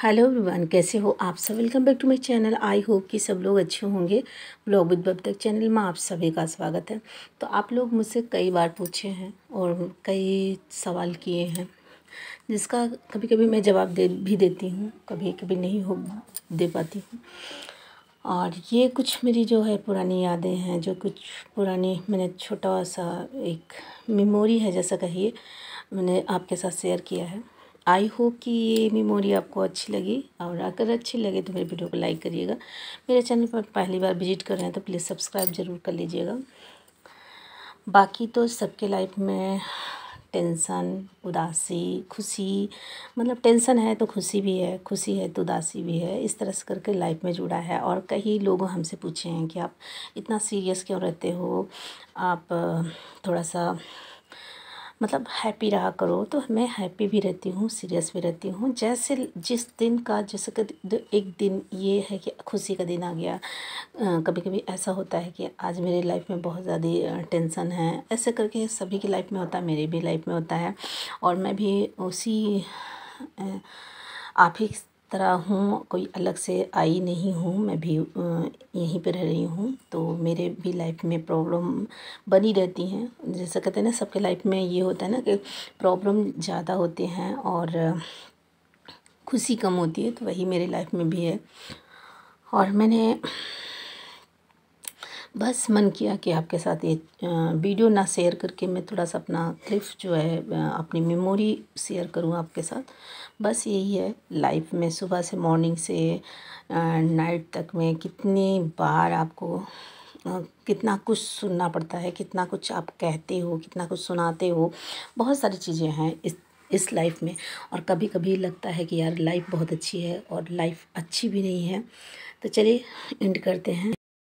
hello everyone कैसे हो आप सब welcome back to my channel I hope कि सब लोग अच्छे होंगे ब्लॉग विद बब तक चैनल में आप सभी का स्वागत है तो आप लोग मुझसे कई बार पूछे हैं और कई सवाल किए हैं जिसका कभी कभी मैं जवाब दे भी देती हूँ कभी कभी नहीं हो दे पाती हूँ और ये कुछ मेरी जो है पुरानी यादें हैं जो कुछ पुरानी मैंने छोटा सा एक मेमोरी है जैसा कहिए मैंने आपके साथ शेयर किया है आई होप कि ये मेमोरी आपको अच्छी लगी और अगर अच्छी लगे तो मेरे वीडियो को लाइक करिएगा मेरे चैनल पर पहली बार विजिट कर रहे हैं तो प्लीज़ सब्सक्राइब ज़रूर कर लीजिएगा बाकी तो सबके लाइफ में टेंसन उदासी खुशी मतलब टेंसन है तो खुशी भी है खुशी है तो उदासी भी है इस तरह से करके लाइफ में जुड़ा है और कई लोग हमसे पूछे हैं कि आप इतना सीरियस क्यों रहते हो आप थोड़ा सा मतलब हैप्पी रहा करो तो मैं हैप्पी भी रहती हूँ सीरियस भी रहती हूँ जैसे जिस दिन का जैसे कि एक दिन ये है कि खुशी का दिन आ गया कभी कभी ऐसा होता है कि आज मेरे लाइफ में बहुत ज़्यादा टेंसन है ऐसे करके सभी की लाइफ में होता है मेरे भी लाइफ में होता है और मैं भी उसी आप ही तरह हूँ कोई अलग से आई नहीं हूँ मैं भी यहीं पे रह रही हूँ तो मेरे भी लाइफ में प्रॉब्लम बनी रहती हैं जैसा कहते हैं ना सबके लाइफ में ये होता है ना कि प्रॉब्लम ज़्यादा होते हैं और खुशी कम होती है तो वही मेरे लाइफ में भी है और मैंने बस मन किया कि आपके साथ ये वीडियो ना शेयर करके मैं थोड़ा सा अपना क्लिफ जो है अपनी मेमोरी शेयर करूँ आपके साथ बस यही है लाइफ में सुबह से मॉर्निंग से नाइट तक में कितनी बार आपको कितना कुछ सुनना पड़ता है कितना कुछ आप कहते हो कितना कुछ सुनाते हो बहुत सारी चीज़ें हैं इस इस लाइफ में और कभी कभी लगता है कि यार लाइफ बहुत अच्छी है और लाइफ अच्छी भी नहीं है तो चलिए एंड करते हैं